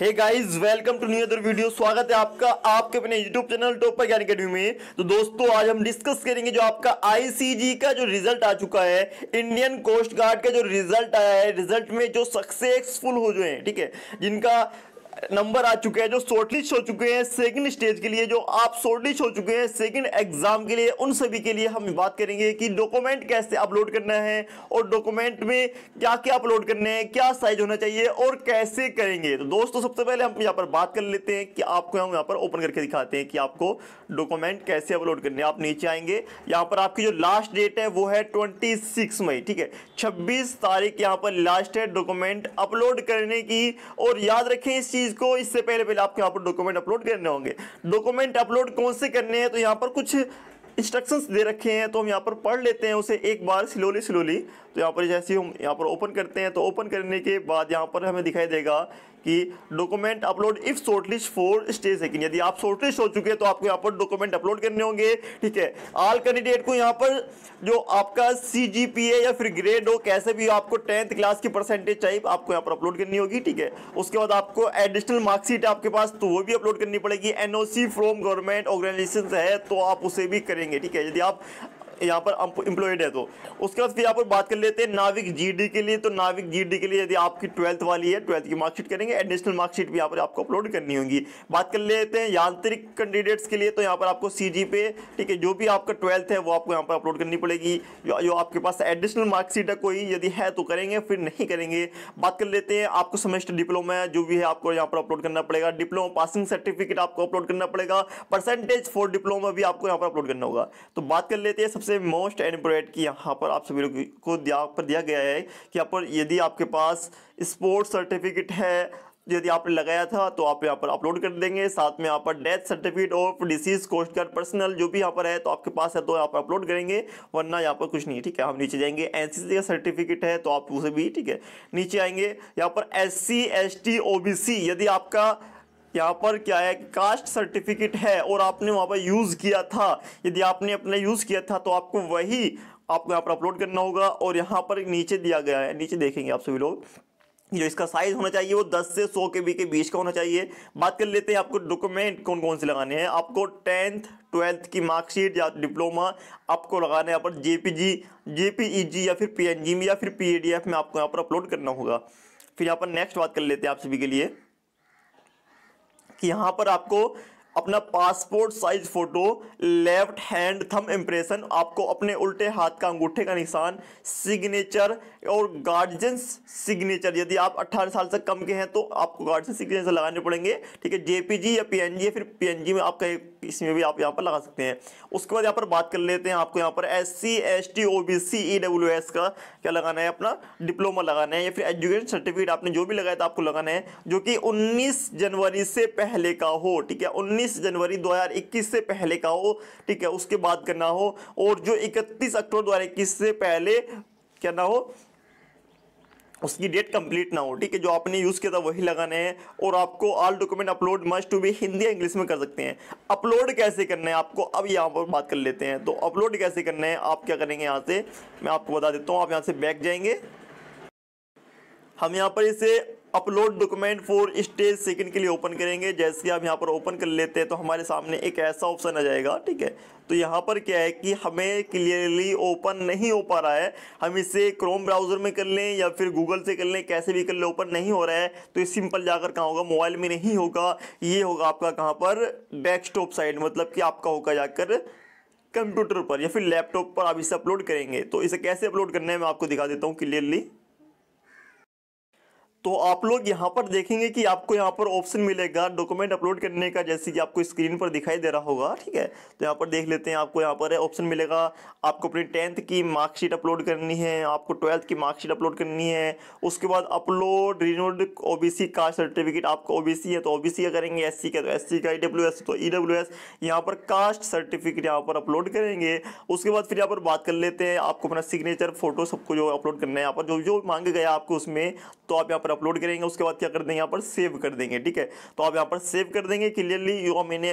hey guys welcome to new other video स्वागत है आपका आपके अपने यूट्यूब चैनल टॉप पर ज्ञान अकेडमी में तो दोस्तों आज हम डिस्कस करेंगे जो आपका आईसीजी का जो रिजल्ट आ चुका है इंडियन कोस्ट गार्ड का जो रिजल्ट आया है रिजल्ट में जो सक्सेसफुल हो जो है ठीक है जिनका नंबर आ चुके हैं जो शॉर्टलिस्ट हो चुके हैं सेकंड स्टेज के लिए जो आप शॉर्टलिस्ट हो चुके हैं सेकंड एग्जाम के लिए उन सभी के लिए हम बात करेंगे कि डॉक्यूमेंट कैसे अपलोड करना है और डॉक्यूमेंट में क्या क्या अपलोड करने हैं क्या साइज होना चाहिए और कैसे करेंगे तो दोस्तों सबसे पहले हम यहाँ पर बात कर लेते हैं कि आपको हम यहाँ पर ओपन करके दिखाते हैं कि आपको डॉक्यूमेंट कैसे अपलोड करने आप नीचे आएंगे यहाँ पर आपकी जो लास्ट डेट है वो है ट्वेंटी मई ठीक है छब्बीस तारीख यहाँ पर लास्ट है डॉक्यूमेंट अपलोड करने की और याद रखें इस चीज चीज़ को इससे पहले पहले आपके यहाँ पर डॉक्यूमेंट अपलोड करने होंगे डॉक्यूमेंट अपलोड कौन से करने हैं तो यहाँ पर कुछ इंस्ट्रक्शंस दे रखे हैं तो हम यहाँ पर पढ़ लेते हैं उसे एक बार स्लोली स्लोली तो यहाँ पर जैसे हम यहाँ पर ओपन करते हैं तो ओपन करने के बाद यहाँ पर हमें दिखाई देगा कि document upload if shortlist for stage है यदि आप शॉर्टलिस्ट हो चुके हैं तो आपको यहाँ पर डॉक्यूमेंट अपलोड करने होंगे ठीक है आल कैंडिडेट को यहाँ पर जो आपका सी या फिर ग्रेड हो कैसे भी आपको टेंथ क्लास की परसेंटेज चाहिए आपको यहाँ पर अपलोड करनी होगी ठीक है उसके बाद आपको एडिशनल मार्कशीट है आपके पास तो वो भी अपलोड करनी पड़ेगी एनओसी फ्रॉम गवर्नमेंट ऑर्गेनाइजेशन है तो आप उसे भी करेंगे ठीक है यदि आप यहाँ पर एम्प्लॉयड है तो उसके बाद फिर यहाँ पर बात कर लेते हैं नाविक जीडी के लिए तो नाविक जीडी के लिए यदि आपकी ट्वेल्थ वाली है ट्वेल्थ की मार्कशीट करेंगे एडिशनल मार्कशीट भी यहाँ पर आपको अपलोड करनी होगी बात कर लेते हैं यांत्रिक कैंडिडेट्स के लिए तो यहाँ पर आपको सी पे ठीक है जो भी आपका ट्वेल्थ है वो आपको यहाँ पर अपलोड करनी पड़ेगी जो आपके पास एडिशनल मार्कशीट है कोई यदि है तो करेंगे फिर नहीं करेंगे बात कर लेते हैं आपको सेमेस्टर डिप्लोमा है जो भी है आपको यहाँ पर अपलोड करना पड़ेगा डिप्लोमा पासिंग सर्टिफिकेट आपको अपलोड करना पड़ेगा परसेंटेज फॉर डिप्लोमा भी आपको यहाँ पर अपलोड करना होगा तो बात कर लेते हैं सबसे मोस्ट एनिपोरेट की यहाँ पर आप सभी लोग को दिया पर दिया गया है कि यहाँ पर यदि आपके पास स्पोर्ट्स सर्टिफिकेट है यदि आपने लगाया था तो आप यहाँ पर अपलोड कर देंगे साथ में यहाँ पर डेथ सर्टिफिकेट और डिसीज कोस्ट गार्ड पर्सनल जो भी यहाँ पर है तो आपके पास है तो यहाँ पर अपलोड करेंगे वरना यहाँ पर कुछ नहीं ठीक है हम नीचे जाएंगे एनसीसी का सर्टिफिकेट है तो आप उसे भी ठीक है नीचे आएंगे यहाँ पर एस सी यदि आपका यहाँ पर क्या है कास्ट सर्टिफिकेट है और आपने वहाँ पर यूज़ किया था यदि आपने अपना यूज़ किया था तो आपको वही आपको यहाँ पर अपलोड करना होगा और यहाँ पर नीचे दिया गया है नीचे देखेंगे आप सभी लोग जो इसका साइज होना चाहिए वो 10 से 100 के बी के बीच का होना चाहिए बात कर लेते हैं आपको डॉक्यूमेंट कौन कौन से लगाने हैं आपको टेंथ ट्वेल्थ की मार्कशीट या डिप्लोमा आपको लगाना है यहाँ पर जेपीजी जेपीईजी e या फिर पीएनजी में या फिर पीएडीएफ e में आपको यहाँ पर अपलोड करना होगा फिर यहाँ पर नेक्स्ट बात कर लेते हैं आप सभी के लिए कि यहाँ पर आपको अपना passport size photo left hand thumb impression आपको अपने उल्टे हाथ का अंगूठे का निशान सिग्नेचर और गार्जियंस सिग्नेचर यदि आप 18 साल से कम के हैं तो आपको गार्जियन सिग्नेचर लगाने पड़ेंगे ठीक है जेपीजी या पीएनजी या फिर पीएनजी में आप कहीं इसमें भी आप यहाँ पर लगा सकते हैं उसके बाद यहाँ पर बात कर लेते हैं आपको यहाँ पर S C S T O B C E W S का क्या लगाना है अपना डिप्लोमा लगाना है या फिर एजुकेशन सर्टिफिकेट आपने जो भी लगाया था आपको लगाना है जो कि उन्नीस जनवरी से पहले का हो ठीक है उन्नीस उन्नीस जनवरी 2021 से पहले का हो ठीक है उसके बाद करना हो और जो इकतीस अक्टूबर 2021 से पहले करना हो उसकी डेट कंप्लीट ना हो ठीक है जो आपने यूज़ किया था वही लगाने हैं और आपको all document upload must to be Hindi या इंग्लिश में कर सकते हैं अपलोड कैसे करना है आपको अब यहाँ पर बात कर लेते हैं तो अपलोड कैसे करना है आप क्या करेंगे यहाँ से मैं आपको बता देता हूँ आप यहाँ से बैक जाएंगे हम यहाँ पर इसे upload document for stage second के लिए ओपन करेंगे जैसे कि आप यहाँ पर ओपन कर लेते हैं तो हमारे सामने एक ऐसा ऑप्शन आ जाएगा ठीक है तो यहाँ पर क्या है कि हमें क्लियरली ओपन नहीं हो पा रहा है हम इसे क्रोम ब्राउज़र में कर लें या फिर गूगल से कर लें कैसे भी कर लें ओपन नहीं हो रहा है तो ये सिंपल जाकर कहाँ होगा मोबाइल में नहीं होगा ये होगा आपका कहाँ पर डेस्कटॉप साइड मतलब कि आपका होगा जाकर कंप्यूटर पर या फिर लैपटॉप पर आप इसे अपलोड करेंगे तो इसे कैसे अपलोड करना है मैं आपको दिखा देता हूँ क्लियरली तो आप लोग यहाँ पर देखेंगे कि आपको यहाँ पर ऑप्शन मिलेगा डॉक्यूमेंट अपलोड करने का जैसे कि आपको स्क्रीन पर दिखाई दे रहा होगा ठीक है तो यहाँ पर देख लेते हैं आपको यहाँ पर ऑप्शन मिलेगा आपको अपनी टेंथ की मार्कशीट अपलोड करनी है आपको ट्वेल्थ की मार्कशीट अपलोड करनी है उसके बाद अपलोड रिनोड ओ कास्ट सर्टिफिकेट आपको ओ है तो ओ का करेंगे एस का तो एस का ई e तो ई डब्ल्यू एस यहाँ पर कास्ट सर्टिफिकेट यहाँ पर अपलोड करेंगे उसके बाद फिर यहाँ पर बात कर लेते हैं आपको अपना सिग्नेचर फोटो सबको जो अपलोड करना है यहाँ पर जो जो मांगे गया आपको उसमें तो आप यहाँ पर अपलोड करेंगे उसके बाद क्या कर देंगे यहाँ पर सेव कर देंगे ठीक है तो आप यहाँ पर सेव कर देंगे क्लियरली यो मैंने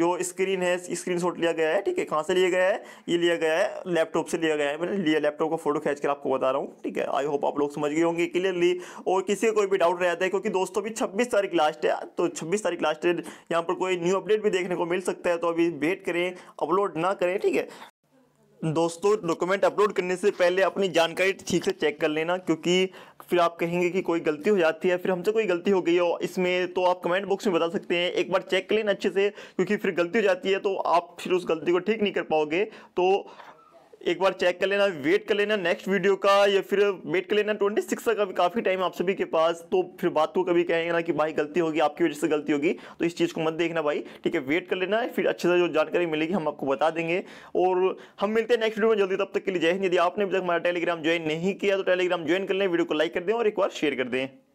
जो स्क्रीन है स्क्रीन शॉट लिया गया है ठीक है कहाँ से लिया गया है ये लिया गया है लैपटॉप से लिया गया है मैंने लिया लैपटॉप का फोटो खींच कर आपको बता रहा हूँ ठीक है आई होप आप लोग समझ गए होंगे क्लियरली और किसी का कोई भी डाउट रहता है क्योंकि दोस्तों अभी छब्बीस तारीख लास्ट है तो छब्बीस तारीख लास्ट है यहाँ पर कोई न्यू अपडेट भी देखने को मिल सकता है तो अभी वेट करें अपलोड ना करें ठीक है दोस्तों डॉक्यूमेंट अपलोड करने से पहले अपनी जानकारी ठीक से चेक कर लेना क्योंकि फिर आप कहेंगे कि कोई गलती हो जाती है फिर हमसे कोई गलती हो गई हो इसमें तो आप कमेंट बॉक्स में बता सकते हैं एक बार चेक कर लेना अच्छे से क्योंकि फिर गलती हो जाती है तो आप फिर उस गलती को ठीक नहीं कर पाओगे तो एक बार चेक कर लेना वेट कर लेना नेक्स्ट वीडियो का या फिर वेट कर लेना ट्वेंटी सिक्स का भी काफ़ी टाइम आप सभी के पास तो फिर बात को तो कभी कहेंगे ना कि भाई गलती होगी आपकी वजह से गलती होगी तो इस चीज़ को मत देखना भाई ठीक है वेट कर लेना फिर अच्छे से जो जानकारी मिलेगी हम आपको बता देंगे और हम मिलते हैं नेक्स्ट वीडियो में जल्दी तब तक के लिए जय हिंद यदि आपने अभी तक हमारा टेलीग्राम ज्वाइन नहीं किया तो टेलीग्राम ज्वाइन कर लें वीडियो को लाइक कर दें और एक बार शेयर कर दें